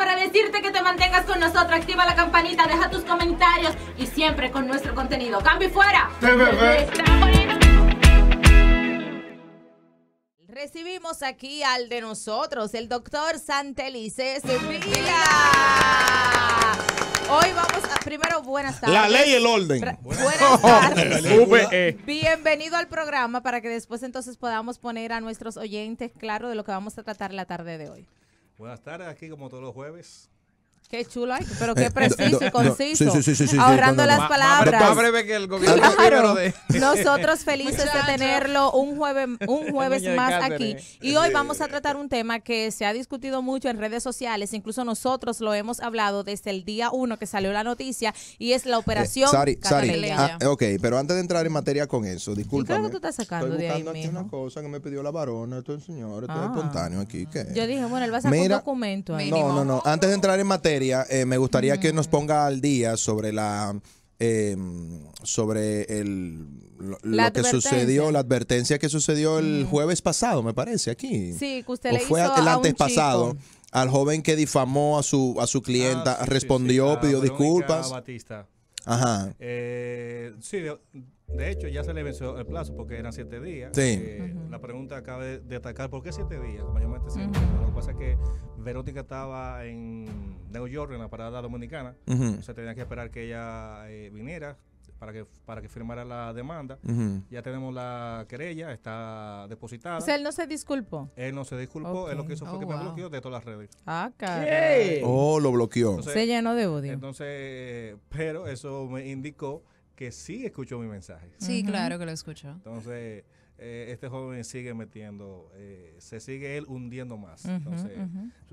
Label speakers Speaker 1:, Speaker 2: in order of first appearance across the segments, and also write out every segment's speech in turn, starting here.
Speaker 1: para decirte que te mantengas con nosotros. Activa la campanita, deja tus comentarios y siempre con nuestro contenido. ¡Cambio y fuera! Recibimos aquí al de nosotros, el doctor Santelice Sevilla. Hoy vamos a. Primero, buenas tardes. La ley y el orden. buenas tardes. Eh. Bienvenido al programa para que después entonces podamos poner a nuestros oyentes claro de lo que vamos a tratar la tarde de hoy.
Speaker 2: Buenas tardes, aquí como todos los jueves. Qué chulo, pero qué eh, eh, preciso y conciso.
Speaker 1: ahorrando las palabras. Más breve que el gobierno Nosotros felices de tenerlo un jueves, un jueves más aquí. Y hoy vamos a tratar un tema que se ha discutido mucho en redes sociales. Incluso nosotros lo hemos hablado desde el día uno que salió la noticia y es la eh, operación. Ah, eh, sorry,
Speaker 3: ok, pero antes de entrar en materia con eso, disculpa. Creo que tú estás sacando Estoy buscando de ahí, aquí una cosa que me pidió la varona, esto señor, esto ah. espontáneo aquí. ¿qué?
Speaker 1: Yo dije, bueno, él va a sacar un documento ahí. No, no, no.
Speaker 3: Antes de entrar en materia eh, me gustaría que nos mm. ponga al día sobre la em, sobre el, lo, que sucedió, la advertencia que sucedió el mm. jueves pasado, me parece, aquí.
Speaker 1: Sí, que usted o le fue el antes pasado.
Speaker 3: Al joven que difamó a su a su ah, clienta, respondió, pidió disculpas.
Speaker 2: Ajá. Eh, sí, de hecho, ya se le venció el plazo porque eran siete días. Eh, la pregunta acaba de atacar ¿por qué siete días? Mayormente Lo que pasa es que Verónica estaba en Nueva York, en la parada dominicana. Se tenía que esperar que ella eh, viniera para que para que firmara la demanda. Ya tenemos la querella, está depositada. O sea, él
Speaker 1: no se disculpó.
Speaker 2: Él no se disculpó, él lo que hizo fue que me oh, bloqueó de todas las redes. Ah, caray. Oh, lo bloqueó. se llenó de odio. Entonces, pero eso me indicó que sí escuchó mi mensaje. Sí, claro que lo escuchó. Entonces, eh, este joven sigue metiendo, eh, se sigue él hundiendo más. Entonces,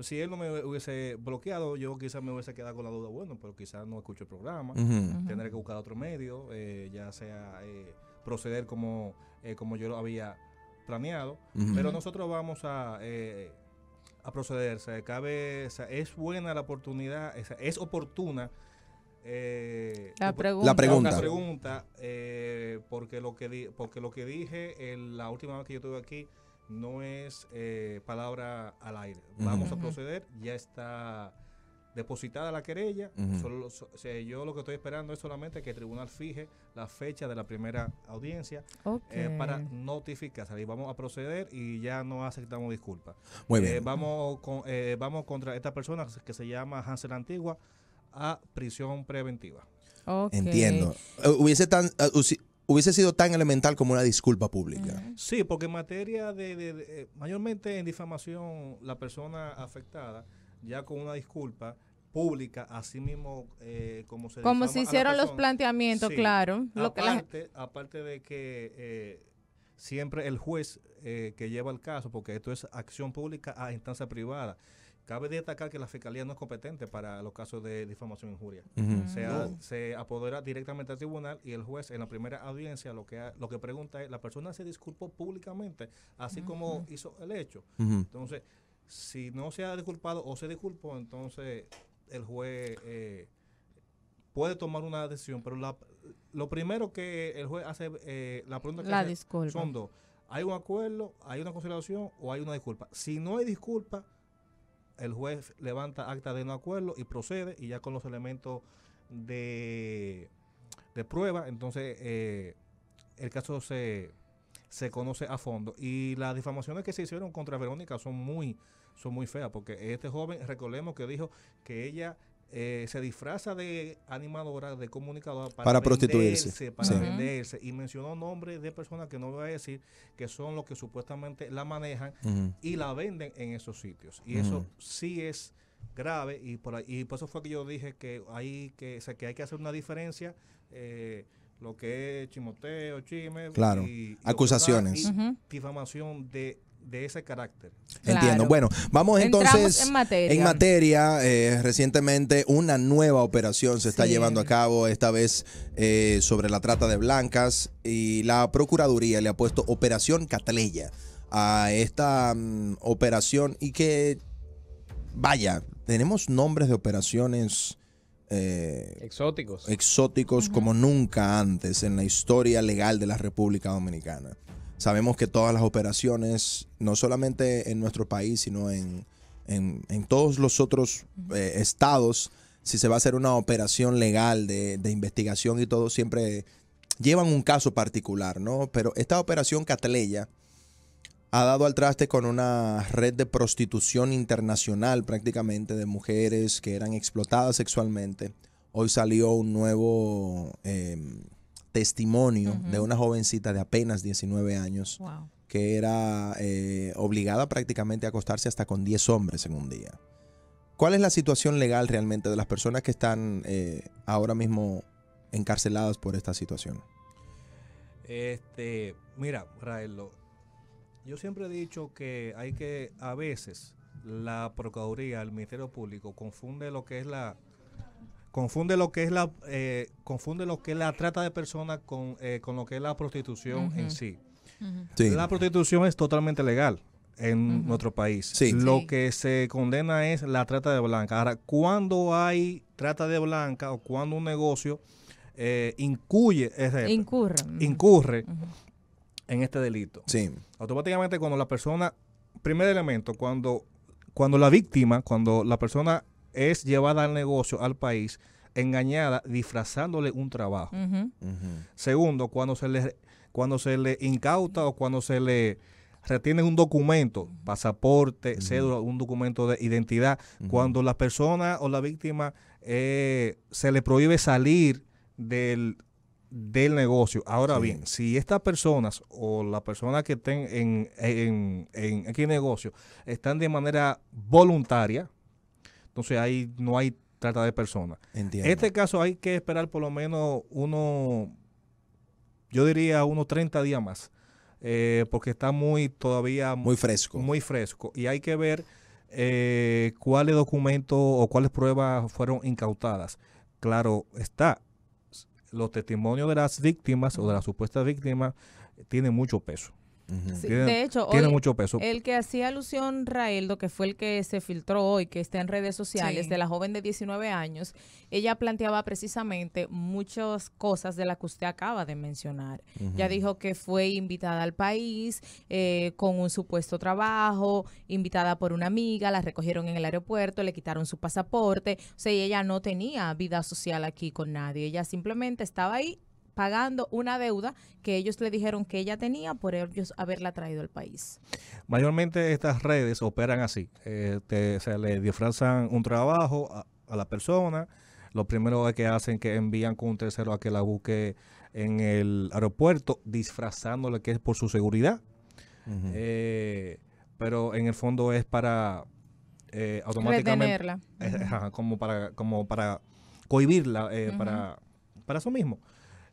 Speaker 2: si él no me hubiese bloqueado, yo quizás me hubiese quedado con la duda, bueno, pero quizás no escucho el programa, tendré que buscar otro medio, eh, ya sea proceder como, como yo lo había planeado. Pero nosotros vamos a a proceder. O es buena la oportunidad, es oportuna eh, la pregunta. pregunta, eh, porque, lo que porque lo que dije en la última vez que yo estuve aquí no es eh, palabra al aire. Vamos a proceder, ya está depositada la querella. yo lo que estoy esperando es solamente que el tribunal fije la fecha de la primera audiencia para notificar. Y vamos a proceder y ya no aceptamos disculpas. Muy bien. vamos, vamos contra esta persona que se llama Hansel Antigua a prisión preventiva. Entiendo. Eh,
Speaker 3: hubiese tan, eh, hubiese sido tan elemental como una disculpa pública.
Speaker 2: Sí, porque en materia de, eh, mayormente en difamación, la persona afectada, ya con una disculpa pública, así mismo como se... Como se hicieron los planteamientos, claro. aparte, aparte de que siempre el juez que lleva el caso, porque esto es acción pública a instancia privada, Cabe destacar que la fiscalía no es competente para los casos de difamación e injuria. se, apodera directamente al tribunal y el juez en la primera audiencia lo que, lo que pregunta es, la persona se disculpó públicamente, así como hizo el hecho. Entonces, si no se ha disculpado o se disculpó, entonces el juez eh, puede tomar una decisión, pero lo primero que el juez hace, eh, la pregunta que la son ¿Hay un acuerdo, hay una consideración o hay una disculpa? Si no hay disculpa, el juez levanta acta de no acuerdo y procede y ya con los elementos de, de prueba, entonces eh, el caso se, se conoce a fondo. Y las difamaciones que se hicieron contra Verónica son muy, son muy feas, porque este joven, recordemos que dijo que ella eh, se disfraza de animadora, de comunicadora para, prostituirse. Para venderse. Y mencionó nombres de personas que no voy a decir que son los que supuestamente la manejan y la venden en esos sitios. Y eso sí es grave y por, ahí, y eso fue que yo dije que hay que, que, hay que hacer una diferencia. Eh, lo que es chimoteo, Chime, acusaciones, difamación de de ese carácter. Entiendo. Bueno, vamos entonces
Speaker 3: en materia. Eh, recientemente una nueva operación se está llevando a cabo, esta vez eh, sobre la trata de blancas, y la Procuraduría le ha puesto Operación Cataleya a esta mm, operación y que, vaya, tenemos nombres de operaciones... Eh, exóticos. Exóticos como nunca antes en la historia legal de la República Dominicana. Sabemos que todas las operaciones, no solamente en nuestro país, sino en, en, todos los otros eh, estados, si se va a hacer una operación legal de, de, investigación y todo, siempre llevan un caso particular, ¿no? Pero esta operación Catleya ha dado al traste con una red de prostitución internacional prácticamente de mujeres que eran explotadas sexualmente. Hoy salió un nuevo... Em, testimonio de una jovencita de apenas 19 años que era eh, obligada prácticamente a acostarse hasta con 10 hombres en un día. ¿Cuál es la situación legal realmente de las personas que están eh, ahora mismo encarceladas por esta situación?
Speaker 2: Este, mira, Raelo, yo siempre he dicho que hay que, a veces, la Procuraduría, el Ministerio Público, confunde lo que es la, confunde lo que es la eh, confunde lo que la trata de personas con, eh, con lo que es la prostitución en sí. La prostitución es totalmente legal en nuestro país. Lo que se condena es la trata de blanca. Ahora, cuando hay trata de blanca o cuando un negocio eh, incurre, en este delito, automáticamente cuando la persona, primer elemento, cuando, cuando la víctima, cuando la persona es llevada al negocio, al país, engañada, disfrazándole un trabajo. Segundo, cuando se le cuando se le incauta o cuando se le retiene un documento, pasaporte, cédula, un documento de identidad, cuando la persona o la víctima eh, se le prohíbe salir del, negocio. Ahora bien, si estas personas o las personas que estén en, en, negocio están de manera voluntaria, entonces ahí no hay trata de personas. En este caso hay que esperar por lo menos uno, yo diría unos 30 días más, eh, porque está muy todavía... Muy fresco. Muy fresco. Y hay que ver eh, cuáles documentos o cuáles pruebas fueron incautadas. Claro, está. Los testimonios de las víctimas o de las supuestas víctimas tienen mucho peso de hecho, mucho peso.
Speaker 1: El que hacía alusión Raeldo, que fue el que se filtró hoy, que está en redes sociales, de la joven de 19 años, ella planteaba precisamente muchas cosas de las que usted acaba de mencionar. Ya dijo que fue invitada al país eh, con un supuesto trabajo, invitada por una amiga, la recogieron en el aeropuerto, le quitaron su pasaporte, o sea, ella no tenía vida social aquí con nadie, ella simplemente estaba ahí pagando una deuda que ellos le dijeron que ella tenía por ellos haberla traído al país.
Speaker 2: Mayormente estas redes operan así. Eh, se le disfrazan un trabajo a, la persona. Lo primero que hacen que envían con un tercero a que la busque en el aeropuerto, disfrazándole que es por su seguridad. Eh, pero en el fondo es para eh, automáticamente. Eh, como para, como para cohibirla, para, para eso mismo.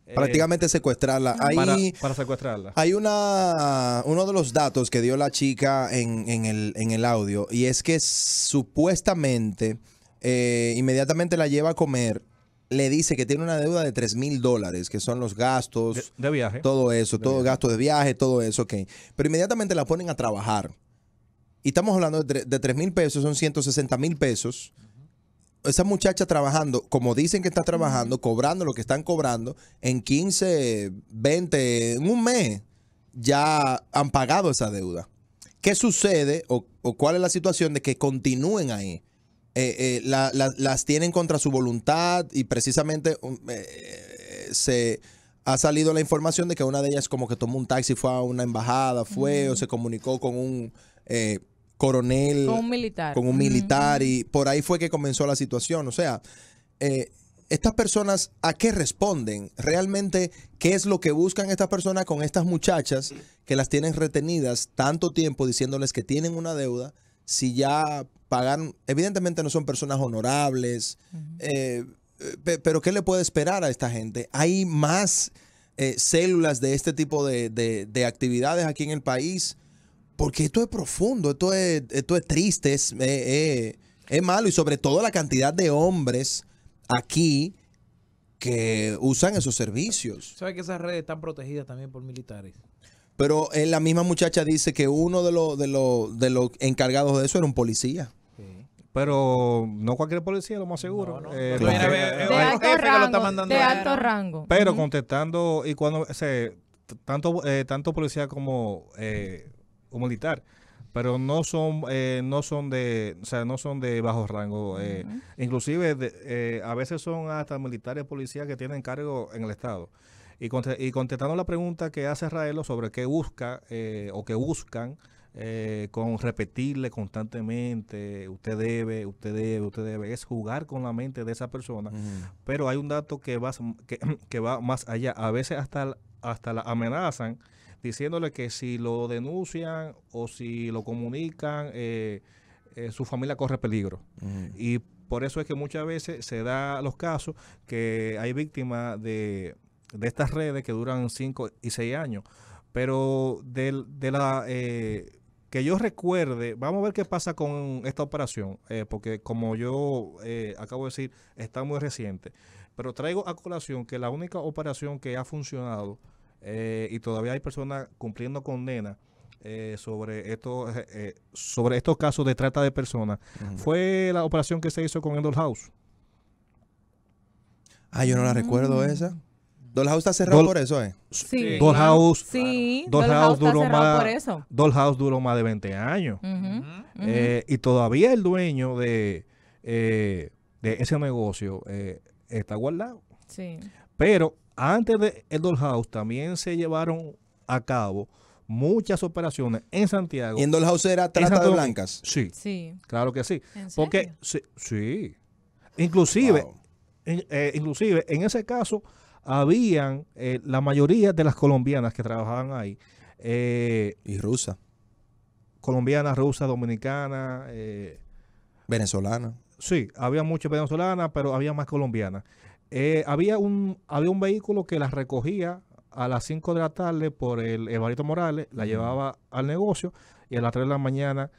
Speaker 2: Eh, prácticamente
Speaker 3: secuestrarla. Hay, para, secuestrarla. Hay una, uno de los datos que dio la chica en, en, el, en el, audio y es que supuestamente eh, inmediatamente la lleva a comer, le dice que tiene una deuda de 3 mil dólares, que son los gastos. De, viaje. Todo eso, todo gasto de viaje, todo eso, ok. Pero inmediatamente la ponen a trabajar. Y estamos hablando de, de 3 mil pesos, son 160 mil pesos esa muchacha trabajando, como dicen que está trabajando, cobrando lo que están cobrando, en 15, 20, en un mes, ya han pagado esa deuda. ¿Qué sucede o, cuál es la situación de que continúen ahí? Eh, eh, las tienen contra su voluntad y precisamente um, eh, se ha salido la información de que una de ellas como que tomó un taxi, fue a una embajada, fue o se comunicó con un coronel. Con un
Speaker 1: militar. Con un
Speaker 3: militar. Y por ahí fue que comenzó la situación. O sea, eh, estas personas, ¿a qué responden? Realmente, ¿qué es lo que buscan estas personas con estas muchachas que las tienen retenidas tanto tiempo diciéndoles que tienen una deuda? Si ya pagan, evidentemente no son personas honorables, eh, pero ¿qué le puede esperar a esta gente? Hay más eh, células de este tipo de, de actividades aquí en el país porque esto es profundo, esto es, esto es triste, es, eh, eh, es malo y sobre todo la cantidad de hombres aquí que usan esos servicios. ¿Sabes que esas redes están protegidas también por militares? Pero eh, la misma muchacha dice que uno de los de los de los encargados de eso era un policía.
Speaker 2: Pero no cualquier policía, lo más seguro. de, alto rango, Pero contestando, y cuando se, tanto, tanto policía como eh, militar pero no son eh, no son de o sea no son de bajo rango eh, inclusive eh, a veces son hasta militares policías que tienen cargo en el estado y, y contestando la pregunta que hace Raelo sobre qué busca eh, o qué buscan con repetirle constantemente usted debe usted debe usted debe es jugar con la mente de esa persona pero hay un dato que va que, que va más allá a veces hasta hasta la amenazan diciéndole que si lo denuncian o si lo comunican, eh, eh, su familia corre peligro. Y por eso es que muchas veces se da los casos que hay víctimas de, estas redes que duran 5 y 6 años. Pero de, la eh, que yo recuerde, vamos a ver qué pasa con esta operación, porque como yo acabo de decir, está muy reciente. Pero traigo a colación que la única operación que ha funcionado eh, y todavía hay personas cumpliendo condena eh, sobre, estos, eh, sobre estos casos de trata de personas. ¿Fue la operación que se hizo con el Dollhouse? Ah, yo no la recuerdo mm. esa. Dollhouse está cerrado por eso, Sí. Dollhouse, sí, Dollhouse, duró más, duró más de 20 años. y todavía el dueño de, de ese negocio está guardado. Sí. Pero antes de el Dollhouse también se llevaron a cabo muchas operaciones en Santiago. ¿Y en Dollhouse era trata de blancas? Sí. Claro que sí. Porque sí, sí. Inclusive, eh, inclusive en ese caso habían eh, la mayoría de las colombianas que trabajaban ahí. Eh, y rusas. Colombianas, rusas, dominicanas.
Speaker 3: venezolanas.
Speaker 2: Sí, había muchas venezolanas, pero había más colombianas. Eh, había, un, había un vehículo que la recogía a las 5 de la tarde por el Evarito Morales, la llevaba al negocio y a las 3 de la mañana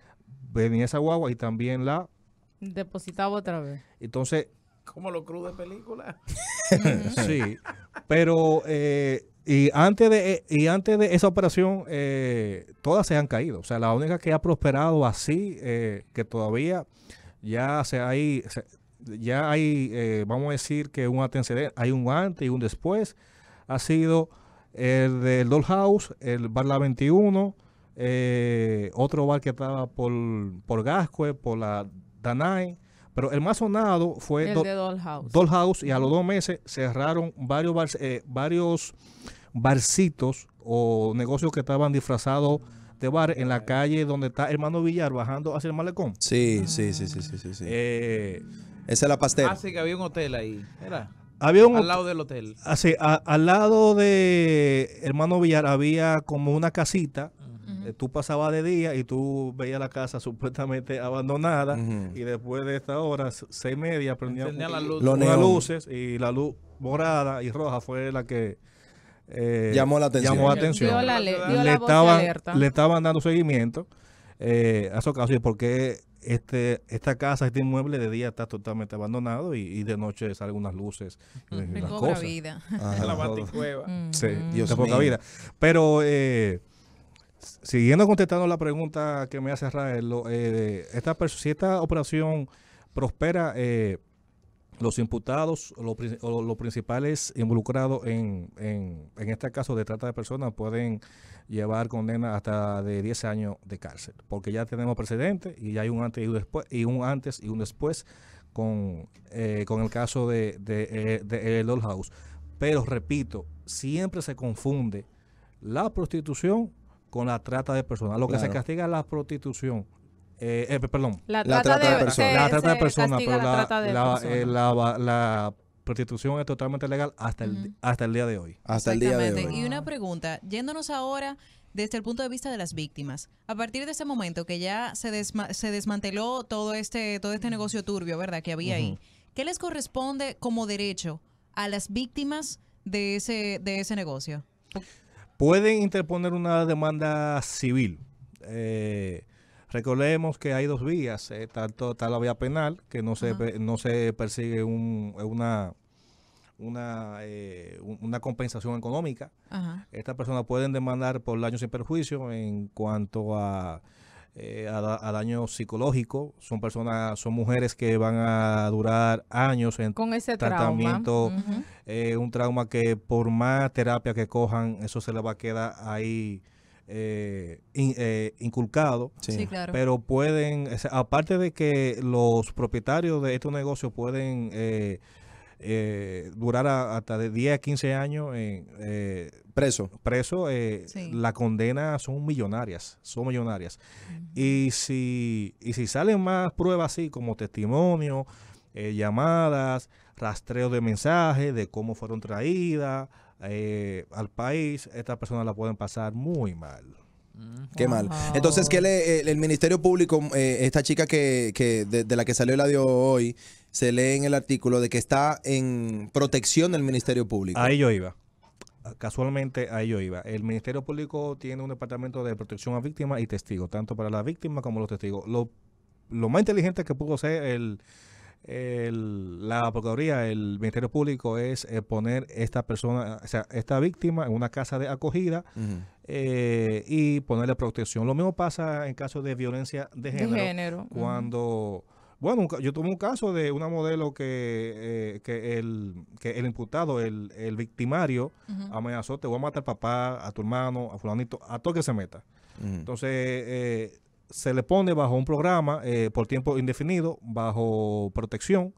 Speaker 2: venía esa guagua y también la...
Speaker 1: Depositaba otra vez. Entonces... Como lo crudo de película. sí,
Speaker 2: pero... Eh, y antes de y antes de esa operación eh, todas se han caído o sea la única que ha prosperado así que todavía ya se hay ya hay, eh, vamos a decir que un hay un antes y un después, ha sido el del Dollhouse, el Bar La 21, eh, otro bar que estaba por, por Gascue, por la Danai, pero el más sonado fue el Dollhouse. y a los dos meses cerraron varios, eh, varios barcitos o negocios que estaban disfrazados este bar en la calle donde está Hermano Villar bajando hacia el malecón. Sí, sí, sí, sí, sí, sí. Eh, Esa es la pastela. así
Speaker 3: que había un hotel ahí, ¿era?
Speaker 2: Había un, al lado del hotel. Así, al lado de Hermano Villar había como una casita eh, tú pasabas de día y tú veías la casa supuestamente abandonada y después de esta hora, seis y media, prendían las luces y la luz morada y roja fue la que eh, llamó la atención. Llamó atención. le, estaban, dando seguimiento eh, a su caso, y porque este, esta casa, este inmueble de día está totalmente abandonado y, de noche salen unas luces. Eh, poca vida. la baticueva. poca vida. Pero siguiendo contestando la pregunta que me hace Rael, si esta operación prospera, eh, los imputados los, principales involucrados en, este caso de trata de personas pueden llevar condena hasta de 10 años de cárcel, porque ya tenemos precedentes y ya hay un antes y un después, y un, antes y un después con, eh, con el caso de, de, eh, eh, House. Pero repito, siempre se confunde la prostitución con la trata de personas. Lo que se castiga es la prostitución, perdón. La trata, de, personas. La trata de eh, pero la, prostitución es totalmente legal hasta, el, hasta el día de hoy. Hasta el día de hoy. Y
Speaker 1: una pregunta, yéndonos ahora desde el punto de vista de las víctimas. A partir de ese momento que ya se, se desmanteló todo este, todo este negocio turbio, ¿verdad?, que había ahí. ¿Qué les corresponde como derecho a las víctimas de ese, de ese negocio?
Speaker 2: Pueden interponer una demanda civil. Eh, Recordemos que hay dos vías, eh, tanto está la vía penal, que no se, no se persigue eh, una, eh, una, compensación económica. Estas personas pueden demandar por daño sin perjuicio en cuanto a, eh, daño psicológico. Son personas, son mujeres que van a durar años en Con ese tratamiento. un trauma que por más terapia que cojan, eso se le va a quedar ahí eh, eh, inculcado, pero pueden, aparte de que los propietarios de estos negocios pueden eh, eh, durar hasta de 10 a 15 años en, preso, preso la condena son millonarias, son millonarias. y, si, y si salen más pruebas así como testimonio, llamadas, rastreo de mensajes, de cómo fueron traídas, eh, al país, estas personas la pueden pasar muy mal. Qué mal. Entonces, que el,
Speaker 3: eh, el, Ministerio Público, eh, esta chica que, que de, la que salió el adiós hoy, se lee en el artículo de que está en protección del Ministerio
Speaker 2: Público. Ahí yo iba. Casualmente ahí yo iba. El Ministerio Público tiene un departamento de protección a víctimas y testigos, tanto para las víctimas como los testigos. Lo, lo más inteligente que pudo ser el, el, la Procuraduría, el Ministerio Público es eh, poner esta persona, o sea, esta víctima en una casa de acogida eh, y ponerle protección. Lo mismo pasa en casos de violencia de género. Cuando... Bueno, yo tuve un caso de una modelo que, eh, que, el, que el imputado, el, el victimario, amenazó, te voy a matar papá, a tu hermano, a fulanito, a todo que se meta. Entonces, eh, se le pone bajo un programa eh, por tiempo indefinido, bajo protección,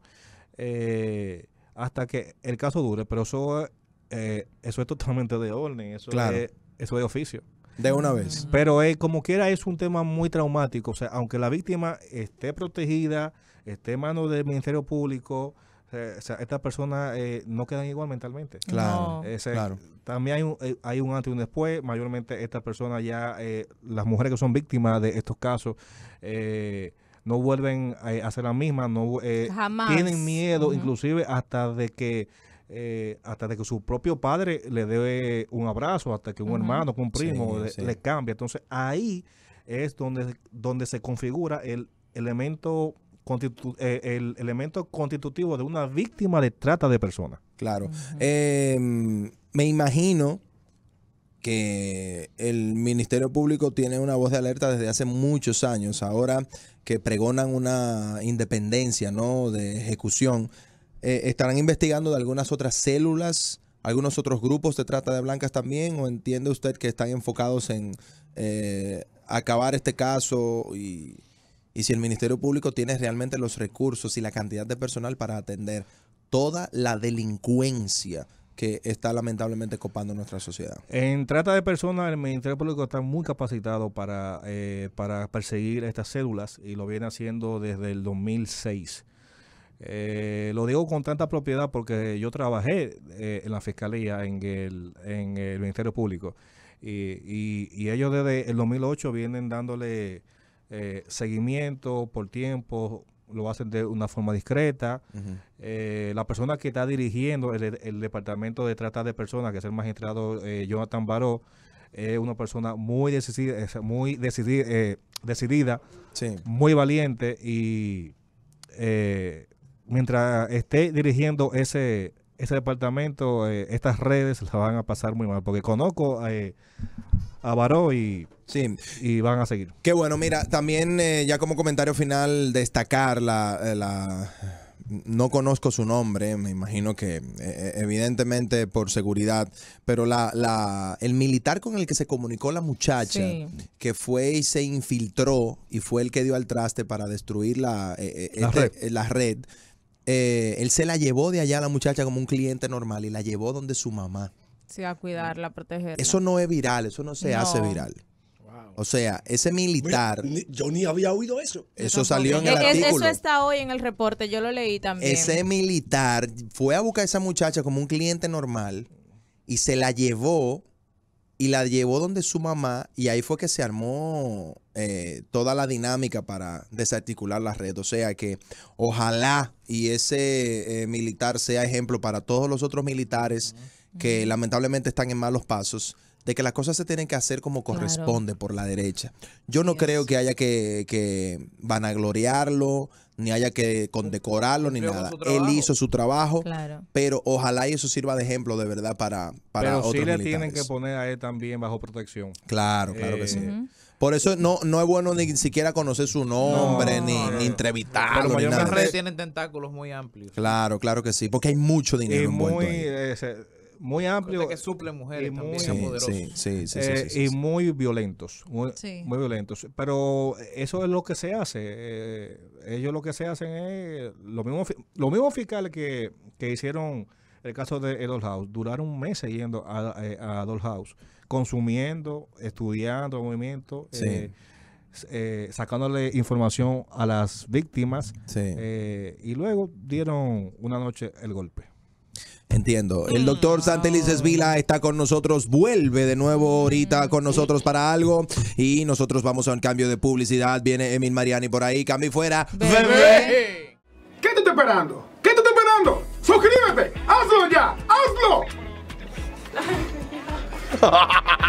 Speaker 2: eh, hasta que el caso dure. Pero eso, eh, eso es totalmente de orden, eso, es, eso es oficio. De una vez. Pero como quiera es un tema muy traumático. O sea, aunque la víctima esté protegida, esté en manos del Ministerio Público, eh, o sea, estas personas eh, no quedan igual mentalmente. Claro. También hay un, eh, un antes y un después. Mayormente estas personas ya, las mujeres que son víctimas de estos casos, no vuelven a, hacer ser las mismas, no, Jamás. tienen miedo inclusive hasta de que... hasta de que su propio padre le dé un abrazo, hasta que un hermano, un primo le, cambie. Entonces ahí es donde, donde se configura el elemento eh, el elemento constitutivo de una víctima de trata de personas. Claro. Em,
Speaker 3: me imagino
Speaker 2: que el Ministerio
Speaker 3: Público tiene una voz de alerta desde hace muchos años, ahora que pregonan una independencia ¿no? de ejecución, eh, ¿estarán investigando de algunas otras células, algunos otros grupos de trata de blancas también, o entiende usted que están enfocados en eh, acabar este caso y y si el Ministerio Público tiene realmente los recursos y la cantidad de personal para atender toda la delincuencia que está lamentablemente copando nuestra sociedad.
Speaker 2: En trata de personas, el Ministerio Público está muy capacitado para, eh, perseguir estas cédulas y lo viene haciendo desde el 2006. Eh, lo digo con tanta propiedad porque yo trabajé eh, en la Fiscalía, en el, en el Ministerio Público, y ellos desde el 2008 vienen dándole eh, seguimiento por tiempo, lo hacen de una forma discreta. Eh, la persona que está dirigiendo el, departamento de trata de personas, que es el magistrado eh, Jonathan Baró, es una persona muy decidida, muy decidida, decidida muy valiente y mientras esté dirigiendo ese, ese departamento, estas redes las van a pasar muy mal, porque conozco avaró y, sí. y van a seguir. Qué bueno, mira, también eh, ya como comentario final, destacar eh,
Speaker 3: la, no conozco su nombre, me imagino que eh, evidentemente por seguridad, pero la, el militar con el que se comunicó la muchacha, que fue y se infiltró y fue el que dio al traste para destruir la, este, red, red él se la llevó de allá a la muchacha como un cliente normal y la llevó donde su mamá.
Speaker 1: Sí, a cuidarla, a protegerla. Eso
Speaker 3: no es viral, eso no se hace viral. O sea, ese militar. yo ni había oído eso. Eso salió en el artículo. Eso
Speaker 1: está hoy en el reporte, yo lo leí también. Ese
Speaker 3: militar fue a buscar a esa muchacha como un cliente normal y se la llevó y la llevó donde su mamá y ahí fue que se armó eh, toda la dinámica para desarticular la red. O sea que ojalá y ese eh, militar sea ejemplo para todos los otros militares que lamentablemente están en malos pasos, de que las cosas se tienen que hacer como corresponde por la derecha. Yo no creo que haya que, que, vanagloriarlo, ni haya que condecorarlo, ni nada. Él hizo su trabajo, pero ojalá y eso sirva de ejemplo de verdad para, para pero le tienen que
Speaker 2: poner a él también bajo protección.
Speaker 3: Claro, claro que sí. Eh, por eso no, no es bueno ni siquiera conocer su nombre, ni, no, ni, entrevistarlo. Pero
Speaker 2: ni tienen tentáculos muy amplios.
Speaker 3: Claro, claro que sí, porque hay mucho dinero envuelto
Speaker 2: ahí. Eh, muy amplio. Que suple mujeres y muy, eh, y muy violentos, muy, violentos. Pero eso es lo que se hace. Eh, ellos lo que se hacen es lo mismo, lo mismo fiscal que, que hicieron el caso de House duraron meses yendo a, eh, a House, consumiendo, estudiando el movimiento. sacándole información a las víctimas y luego dieron una noche el golpe. Entiendo. El doctor
Speaker 3: mm. Santelices Vila está con nosotros, vuelve de nuevo ahorita con nosotros para algo y nosotros vamos a un cambio de publicidad. Viene Emil Mariani por ahí, cambio fuera. ¡Bebé! ¿Qué te estoy esperando? ¿Qué te estoy esperando? ¡Suscríbete! ¡Hazlo ya!
Speaker 2: ¡Hazlo!